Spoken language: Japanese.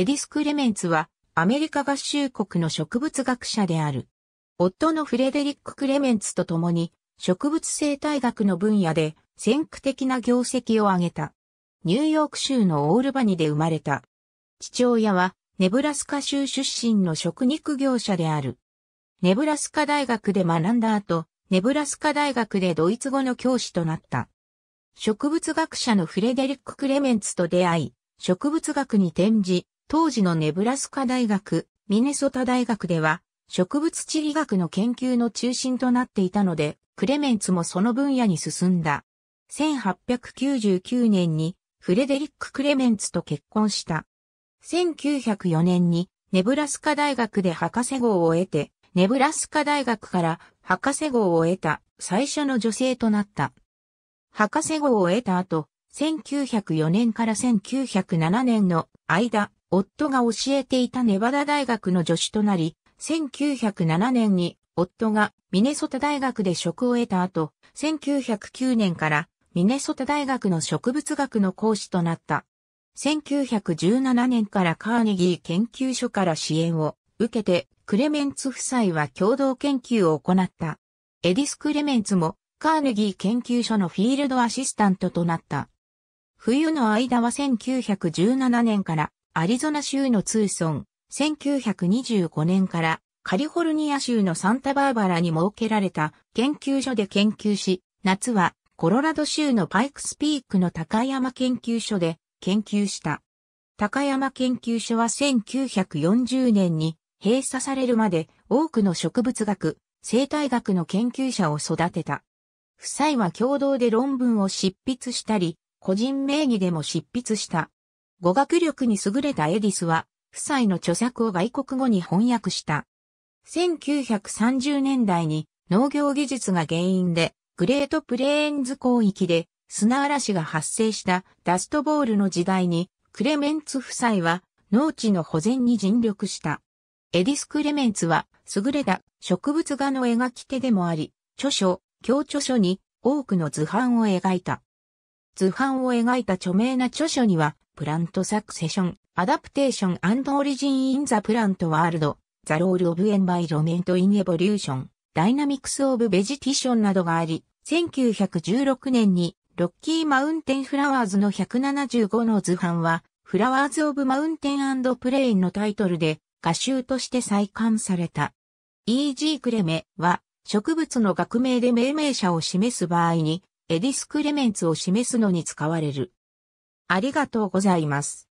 エディス・クレメンツは、アメリカ合衆国の植物学者である。夫のフレデリック・クレメンツと共に、植物生態学の分野で、先駆的な業績を挙げた。ニューヨーク州のオールバニで生まれた。父親は、ネブラスカ州出身の食肉業者である。ネブラスカ大学で学んだ後、ネブラスカ大学でドイツ語の教師となった。植物学者のフレデリック・クレメンツと出会い、植物学に転じ、当時のネブラスカ大学、ミネソタ大学では、植物地理学の研究の中心となっていたので、クレメンツもその分野に進んだ。1899年にフレデリック・クレメンツと結婚した。1904年にネブラスカ大学で博士号を得て、ネブラスカ大学から博士号を得た最初の女性となった。博士号を得た後、1904年から1907年の間、夫が教えていたネバダ大学の助手となり、1907年に夫がミネソタ大学で職を得た後、1909年からミネソタ大学の植物学の講師となった。1917年からカーネギー研究所から支援を受けて、クレメンツ夫妻は共同研究を行った。エディス・クレメンツもカーネギー研究所のフィールドアシスタントとなった。冬の間は1917年からアリゾナ州のツーソン、1925年からカリフォルニア州のサンタバーバラに設けられた研究所で研究し、夏はコロラド州のパイクスピークの高山研究所で研究した。高山研究所は1940年に閉鎖されるまで多くの植物学、生態学の研究者を育てた。夫妻は共同で論文を執筆したり、個人名義でも執筆した。語学力に優れたエディスは、夫妻の著作を外国語に翻訳した。1930年代に農業技術が原因で、グレートプレーンズ広域で砂嵐が発生したダストボールの時代に、クレメンツ夫妻は農地の保全に尽力した。エディス・クレメンツは優れた植物画の描き手でもあり、著書、教著書に多くの図版を描いた。図版を描いた著名な著書には、プラントサクセション、アダプテーションオリジン・イン・ザ・プラント・ワールド、ザ・ロール・オブ・エンバイロメント・イン・エボリューション、ダイナミクス・オブ・ベジティションなどがあり、1916年にロッキーマウンテンフラワーズの175の図版は、フラワーズ・オブ・マウンテンプレインのタイトルで、画集として再刊された。E.G. クレメは、植物の学名で命名者を示す場合に、エディス・クレメンツを示すのに使われる。ありがとうございます。